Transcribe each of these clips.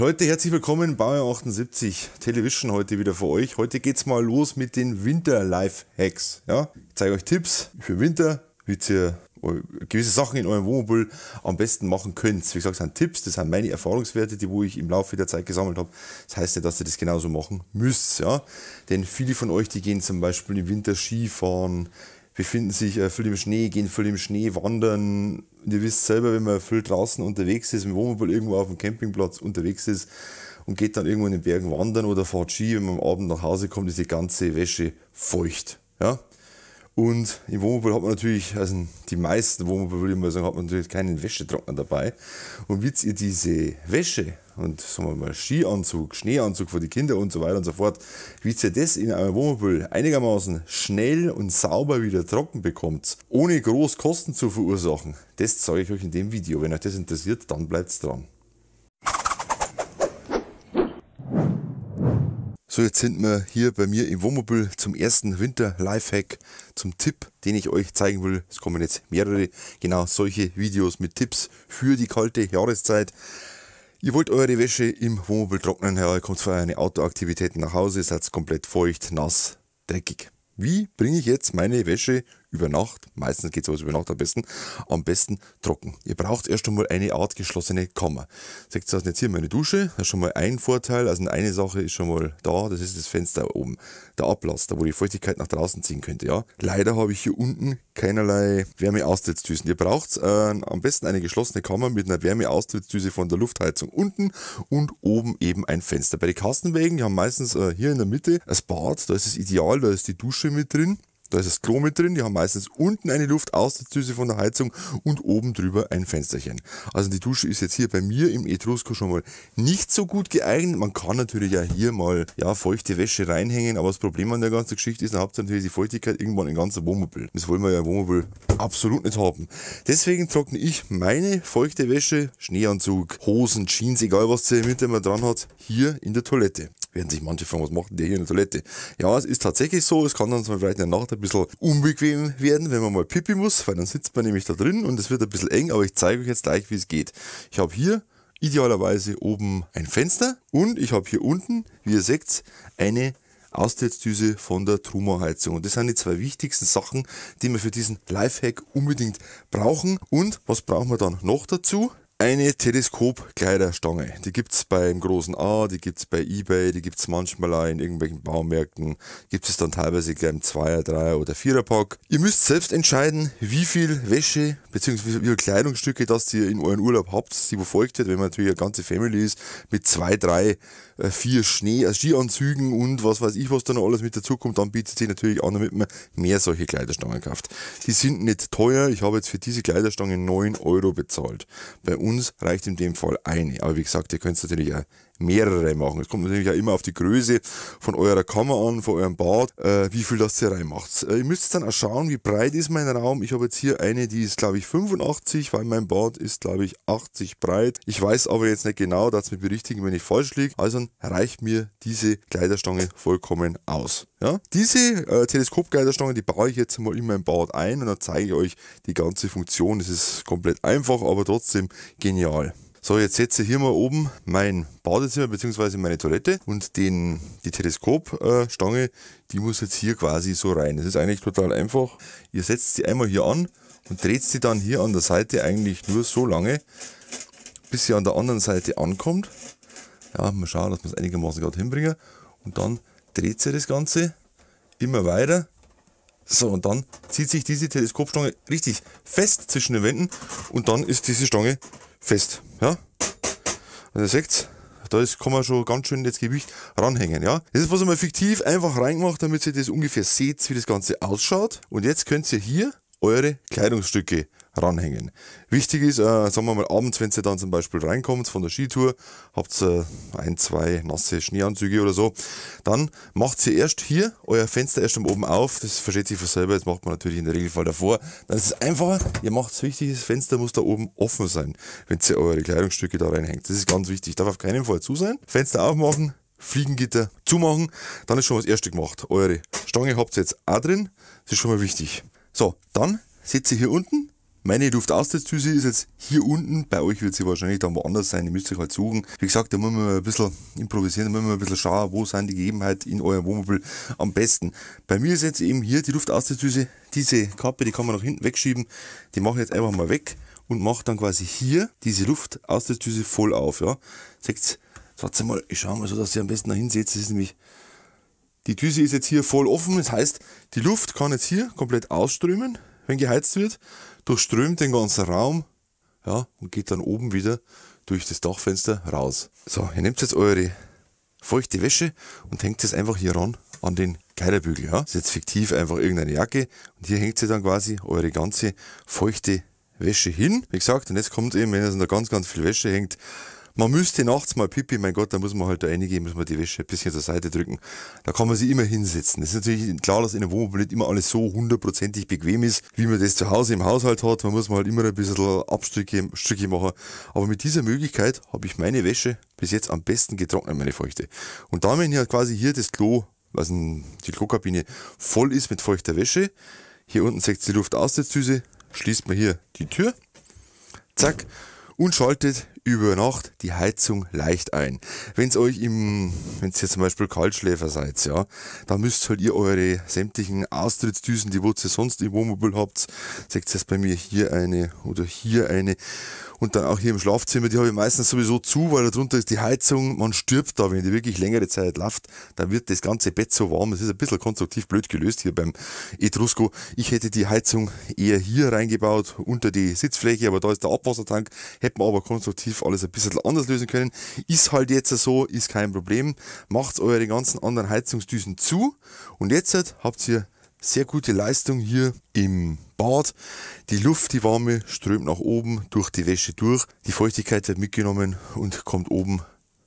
Leute, herzlich willkommen, Bauer 78 Television heute wieder für euch. Heute geht's mal los mit den Winter-Life-Hacks. Ja? Ich zeige euch Tipps für Winter, wie ihr äh, gewisse Sachen in eurem Wohnmobil am besten machen könnt. Wie gesagt, das sind Tipps, das sind meine Erfahrungswerte, die wo ich im Laufe der Zeit gesammelt habe. Das heißt ja, dass ihr das genauso machen müsst. Ja? Denn viele von euch, die gehen zum Beispiel im Winter Skifahren, befinden sich äh, viel im Schnee, gehen viel im Schnee wandern, und ihr wisst selber, wenn man viel draußen unterwegs ist, im Wohnmobil irgendwo auf dem Campingplatz unterwegs ist und geht dann irgendwo in den Bergen wandern oder fährt Ski, wenn man am Abend nach Hause kommt, ist die ganze Wäsche feucht. Ja? Und im Wohnmobil hat man natürlich, also die meisten Wohnmobil würde ich mal sagen, hat man natürlich keinen Wäschetrockner dabei. Und wie ihr diese Wäsche und sagen wir mal Skianzug, Schneeanzug für die Kinder und so weiter und so fort, wie ihr das in einem Wohnmobil einigermaßen schnell und sauber wieder trocken bekommt, ohne groß Kosten zu verursachen, das zeige ich euch in dem Video. Wenn euch das interessiert, dann bleibt dran. So, jetzt sind wir hier bei mir im Wohnmobil zum ersten Winter-Lifehack, zum Tipp, den ich euch zeigen will. Es kommen jetzt mehrere genau solche Videos mit Tipps für die kalte Jahreszeit. Ihr wollt eure Wäsche im Wohnmobil trocknen, ihr kommt für eine outdoor nach Hause, seid komplett feucht, nass, dreckig. Wie bringe ich jetzt meine Wäsche über Nacht, meistens geht sowas über Nacht am besten, am besten trocken. Ihr braucht erst einmal eine Art geschlossene Kammer. Seht ihr das jetzt hier meine Dusche? Das ist schon mal ein Vorteil. Also eine Sache ist schon mal da, das ist das Fenster oben. Der Ablass, da wo die Feuchtigkeit nach draußen ziehen könnte. Ja? Leider habe ich hier unten keinerlei Wärmeaustrittsdüsen. Ihr braucht äh, am besten eine geschlossene Kammer mit einer Wärmeaustrittsdüse von der Luftheizung unten und oben eben ein Fenster. Bei den Kastenwägen haben meistens äh, hier in der Mitte das Bad, da ist es ideal, da ist die Dusche mit drin da ist das Klo mit drin, die haben meistens unten eine Luft aus der Düse von der Heizung und oben drüber ein Fensterchen. Also die Dusche ist jetzt hier bei mir im Etrusco schon mal nicht so gut geeignet. Man kann natürlich ja hier mal ja, feuchte Wäsche reinhängen, aber das Problem an der ganzen Geschichte ist, dann habt ihr natürlich die Feuchtigkeit irgendwann im ganzen Wohnmobil. Das wollen wir ja im Wohnmobil absolut nicht haben. Deswegen trockne ich meine feuchte Wäsche, Schneeanzug, Hosen, Jeans, egal was sie mit man dran hat, hier in der Toilette. Werden sich manche fragen, was macht der hier in der Toilette? Ja, es ist tatsächlich so, es kann dann vielleicht in der Nacht ein bisschen unbequem werden, wenn man mal pipi muss, weil dann sitzt man nämlich da drin und es wird ein bisschen eng, aber ich zeige euch jetzt gleich, wie es geht. Ich habe hier idealerweise oben ein Fenster und ich habe hier unten, wie ihr seht, eine Austrittsdüse von der Truma-Heizung. Und das sind die zwei wichtigsten Sachen, die wir für diesen Lifehack unbedingt brauchen. Und was brauchen wir dann noch dazu? eine Teleskopkleiderstange. Die gibt es beim großen A, die gibt es bei Ebay, die gibt es manchmal auch in irgendwelchen Baumärkten. Gibt es dann teilweise gleich im Zweier, Dreier oder Pack. Ihr müsst selbst entscheiden, wie viel Wäsche bzw. wie viele Kleidungsstücke, das ihr in euren Urlaub habt, die befolgt wird, wenn man natürlich eine ganze Family ist, mit zwei, drei, äh, vier Schnee, also Skianzügen und was weiß ich, was da noch alles mit dazukommt, dann bietet sich natürlich an, damit man mehr solche Kleiderstangen kauft. Die sind nicht teuer. Ich habe jetzt für diese Kleiderstange 9 Euro bezahlt. Bei uns uns reicht in dem Fall eine. Aber wie gesagt, ihr könnt natürlich auch mehrere machen. Es kommt natürlich auch immer auf die Größe von eurer Kammer an, von eurem Bad, äh, wie viel das ihr reinmacht. Äh, ihr müsst dann auch schauen, wie breit ist mein Raum. Ich habe jetzt hier eine, die ist glaube ich 85, weil mein Bad ist glaube ich 80 breit. Ich weiß aber jetzt nicht genau, dass mir berichtigen, wenn ich falsch liege. Also reicht mir diese Kleiderstange vollkommen aus. Ja? Diese äh, Teleskopkleiderstange, die baue ich jetzt mal in mein Bad ein und dann zeige ich euch die ganze Funktion. Es ist komplett einfach, aber trotzdem genial. So, jetzt setze ich hier mal oben mein Badezimmer bzw. meine Toilette und den, die Teleskopstange, die muss jetzt hier quasi so rein. Das ist eigentlich total einfach. Ihr setzt sie einmal hier an und dreht sie dann hier an der Seite eigentlich nur so lange, bis sie an der anderen Seite ankommt. Ja, mal schauen, dass wir es einigermaßen gerade hinbringen. Und dann dreht sie das Ganze immer weiter. So, und dann zieht sich diese Teleskopstange richtig fest zwischen den Wänden und dann ist diese Stange fest. Ja? Und also ihr seht, da ist, kann man schon ganz schön das Gewicht ranhängen. Ja? Das ist was einmal fiktiv einfach reingemacht, damit ihr das ungefähr seht, wie das Ganze ausschaut. Und jetzt könnt ihr hier eure Kleidungsstücke ranhängen. Wichtig ist, äh, sagen wir mal, abends, wenn ihr dann zum Beispiel reinkommt von der Skitour, habt ihr äh, ein, zwei nasse Schneeanzüge oder so, dann macht ihr erst hier euer Fenster erst oben auf. Das versteht sich von selber, das macht man natürlich in der Regelfall davor. Dann ist es einfacher, ihr macht es wichtig, das Fenster muss da oben offen sein, wenn ihr eure Kleidungsstücke da reinhängt. Das ist ganz wichtig, darf auf keinen Fall zu sein. Fenster aufmachen, Fliegengitter zumachen, dann ist schon das erste gemacht. Eure Stange habt ihr jetzt auch drin, das ist schon mal wichtig. So, dann setzt ihr hier unten meine Luftaustrittdüse ist jetzt hier unten, bei euch wird sie wahrscheinlich dann woanders sein, ihr müsst euch halt suchen. Wie gesagt, da muss man ein bisschen improvisieren, da muss man ein bisschen schauen, wo sind die Gegebenheiten in eurem Wohnmobil am besten. Bei mir ist jetzt eben hier die Luftaustrittdüse, diese Kappe, die kann man nach hinten wegschieben, die mache ich jetzt einfach mal weg und mache dann quasi hier diese Luftaustrittdüse voll auf. Ja. Seht ihr, mal, ich schaue mal so, dass ihr am besten dahin seht, das ist nämlich... Die Düse ist jetzt hier voll offen, das heißt, die Luft kann jetzt hier komplett ausströmen wenn geheizt wird, durchströmt den ganzen Raum ja, und geht dann oben wieder durch das Dachfenster raus. So, ihr nehmt jetzt eure feuchte Wäsche und hängt es einfach hier ran an den Kleiderbügel. Ja? Das ist jetzt fiktiv einfach irgendeine Jacke und hier hängt ihr dann quasi eure ganze feuchte Wäsche hin. Wie gesagt, und jetzt kommt eben, wenn ihr da ganz, ganz viel Wäsche hängt, man müsste nachts mal pipi, mein Gott, da muss man halt da reingehen, muss man die Wäsche ein bisschen zur Seite drücken. Da kann man sich immer hinsetzen. Es ist natürlich klar, dass in einem Wohnmobil nicht immer alles so hundertprozentig bequem ist, wie man das zu Hause im Haushalt hat. Man muss man halt immer ein bisschen Abstriche Stücke machen. Aber mit dieser Möglichkeit habe ich meine Wäsche bis jetzt am besten getrocknet, meine Feuchte. Und da wenn ja quasi hier das Klo, also die Klokabine voll ist mit feuchter Wäsche, hier unten seht die Luft aus der Düse, schließt man hier die Tür, zack, und schaltet über Nacht die Heizung leicht ein. Wenn es euch im, wenn es zum Beispiel Kaltschläfer seid, ja, dann müsst halt ihr eure sämtlichen Austrittsdüsen, die ihr sonst im Wohnmobil habt, seht ihr jetzt bei mir hier eine oder hier eine und dann auch hier im Schlafzimmer, die habe ich meistens sowieso zu, weil darunter ist die Heizung, man stirbt da, wenn die wirklich längere Zeit läuft, dann wird das ganze Bett so warm. Es ist ein bisschen konstruktiv blöd gelöst hier beim Etrusco. Ich hätte die Heizung eher hier reingebaut, unter die Sitzfläche, aber da ist der Abwassertank, hätte man aber konstruktiv alternativ alles ein bisschen anders lösen können. Ist halt jetzt so, ist kein Problem. Macht eure ganzen anderen Heizungsdüsen zu und jetzt habt ihr sehr gute Leistung hier im Bad. Die Luft, die warme, strömt nach oben durch die Wäsche durch. Die Feuchtigkeit wird mitgenommen und kommt oben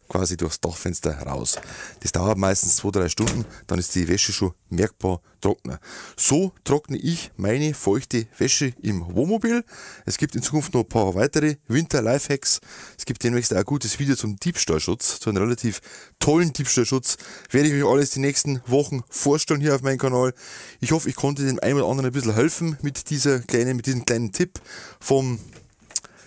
quasi durchs Dachfenster raus. Das dauert meistens zwei, drei Stunden, dann ist die Wäsche schon merkbar trockener. So trockne ich meine feuchte Wäsche im Wohnmobil. Es gibt in Zukunft noch ein paar weitere Winter-Lifehacks. Es gibt demnächst auch ein gutes Video zum Diebstahlschutz, zu einem relativ tollen Diebstahlschutz. Werde ich euch alles die nächsten Wochen vorstellen hier auf meinem Kanal. Ich hoffe, ich konnte dem einen oder anderen ein bisschen helfen mit dieser kleinen, mit diesem kleinen Tipp vom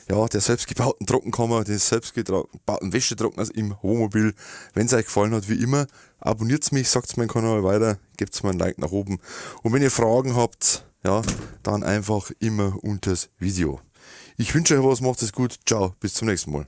ja, der selbstgebauten Trockenkammer, den selbstgebauten Wäschetrockners im Wohnmobil. Wenn es euch gefallen hat, wie immer, abonniert mich, sagt meinen Kanal weiter, gebt mir ein Like nach oben. Und wenn ihr Fragen habt, ja, dann einfach immer unters Video. Ich wünsche euch was, macht es gut, ciao, bis zum nächsten Mal.